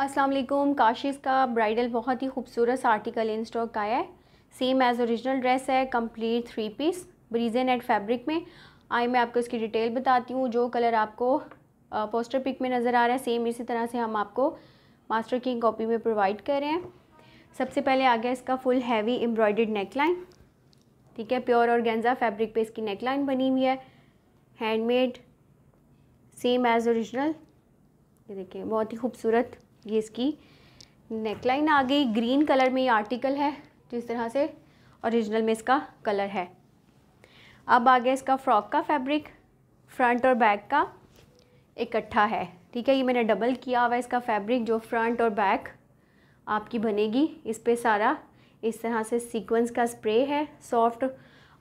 अस्सलाम वालेकुम काशिश का ब्राइडल बहुत ही खूबसूरत आर्टिकल इन स्टॉक आया है सेम एज़ ओरिजिनल ड्रेस है कंप्लीट थ्री पीस ब्रीजे नेट फैब्रिक में आई मैं आपको इसकी डिटेल बताती हूँ जो कलर आपको पोस्टर पिक में नज़र आ रहा है सेम इसी तरह से हम आपको मास्टर की कॉपी में प्रोवाइड कर रहे हैं सबसे पहले आ गया इसका फुल हैवी एम्ब्रॉयड नेकलाइन ठीक है प्योर और गेंजा फैब्रिक पे इसकी नेकलाइन बनी हुई है हैंडमेड सेम एज़ ओरिजिनल ये देखिए बहुत ही खूबसूरत ये इसकी नेकलाइन आ गई ग्रीन कलर में ये आर्टिकल है जिस तरह से ओरिजिनल में इसका कलर है अब आ गया इसका फ्रॉक का फैब्रिक फ्रंट और बैक का इकट्ठा है ठीक है ये मैंने डबल किया हुआ इसका फैब्रिक जो फ्रंट और बैक आपकी बनेगी इस पर सारा इस तरह से सीक्वेंस का स्प्रे है सॉफ्ट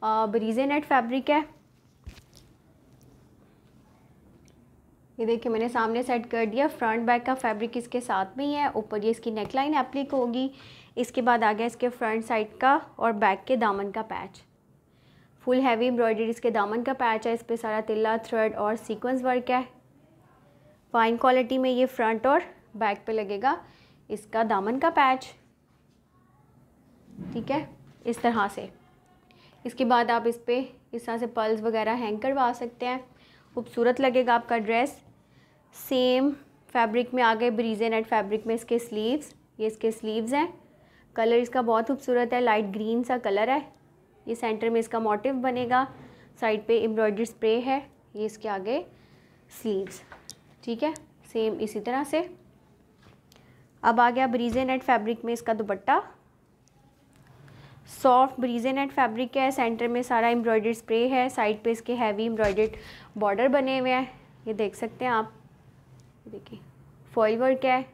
ब्रीजे नेट फैब्रिक है ये देखिए मैंने सामने सेट कर दिया फ्रंट बैक का फैब्रिक इसके साथ में ही है ऊपर ये इसकी नेकलाइन एप्लिक होगी इसके बाद आ गया इसके फ्रंट साइड का और बैक के दामन का पैच फुल हैवी एम्ब्रॉयडरी इसके दामन का पैच है इस पर सारा तिल्ला थ्रेड और सीक्वेंस वर्क है फाइन क्वालिटी में ये फ्रंट और बैक पे लगेगा इसका दामन का पैच ठीक है इस तरह से इसके बाद आप इस पर इस तरह से पर्ल्स वगैरह हैंग करवा सकते हैं खूबसूरत लगेगा आपका ड्रेस सेम फैब्रिक में आ गए ब्रीजे नेट फैब्रिक में इसके स्लीव्स ये इसके स्लीव्स हैं कलर इसका बहुत खूबसूरत है लाइट ग्रीन सा कलर है ये सेंटर में इसका मोटिव बनेगा साइड पे एम्ब्रॉयडरी स्प्रे है ये इसके आगे स्लीव्स ठीक है सेम इसी तरह से अब आ गया ब्रीजे नेट फैब्रिक में इसका दुपट्टा सॉफ्ट ब्रीजे नेट फैब्रिक है सेंटर में सारा एम्ब्रॉयडरी स्प्रे है साइड पे इसके हैवी एम्ब्रॉयडर्ड बॉर्डर बने हुए हैं ये देख सकते हैं आप देखिए फॉइल वर्क है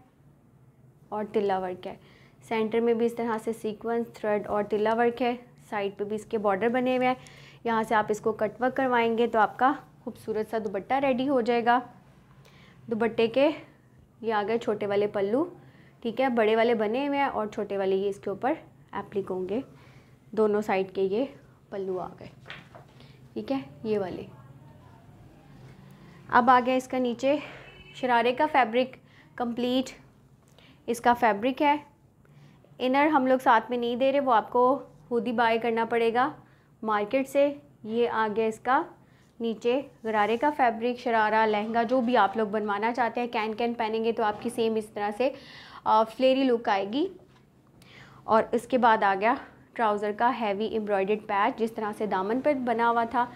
और तिल्ला वर्क है सेंटर में भी इस तरह से सीक्वेंस थ्रेड और तिल्ला वर्क है साइड पे भी इसके बॉर्डर बने हुए हैं यहाँ से आप इसको कट वर्क करवाएंगे तो आपका खूबसूरत सा दुपट्टा रेडी हो जाएगा दुपट्टे के ये आ गए छोटे वाले पल्लू ठीक है बड़े वाले बने हुए हैं और छोटे वाले ये इसके ऊपर एप्लिक होंगे दोनों साइड के ये पल्लू आ गए ठीक है ये वाले अब आ गया इसका नीचे शरारे का फैब्रिक कंप्लीट इसका फैब्रिक है इनर हम लोग साथ में नहीं दे रहे वो आपको खुद ही बाय करना पड़ेगा मार्केट से ये आ गया इसका नीचे गरारे का फैब्रिक शरारा लहंगा जो भी आप लोग बनवाना चाहते हैं कैन कैन पहनेंगे तो आपकी सेम इस तरह से फ्लेरी लुक आएगी और इसके बाद आ गया ट्राउज़र का हैवी एम्ब्रॉयड पैच जिस तरह से दामन पर बना हुआ था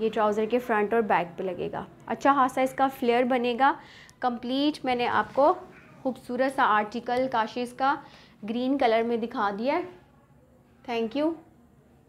ये ट्राउज़र के फ्रंट और बैक पे लगेगा अच्छा खासा इसका फ्लेयर बनेगा कंप्लीट मैंने आपको खूबसूरत सा आर्टिकल काशिश का ग्रीन कलर में दिखा दिया थैंक यू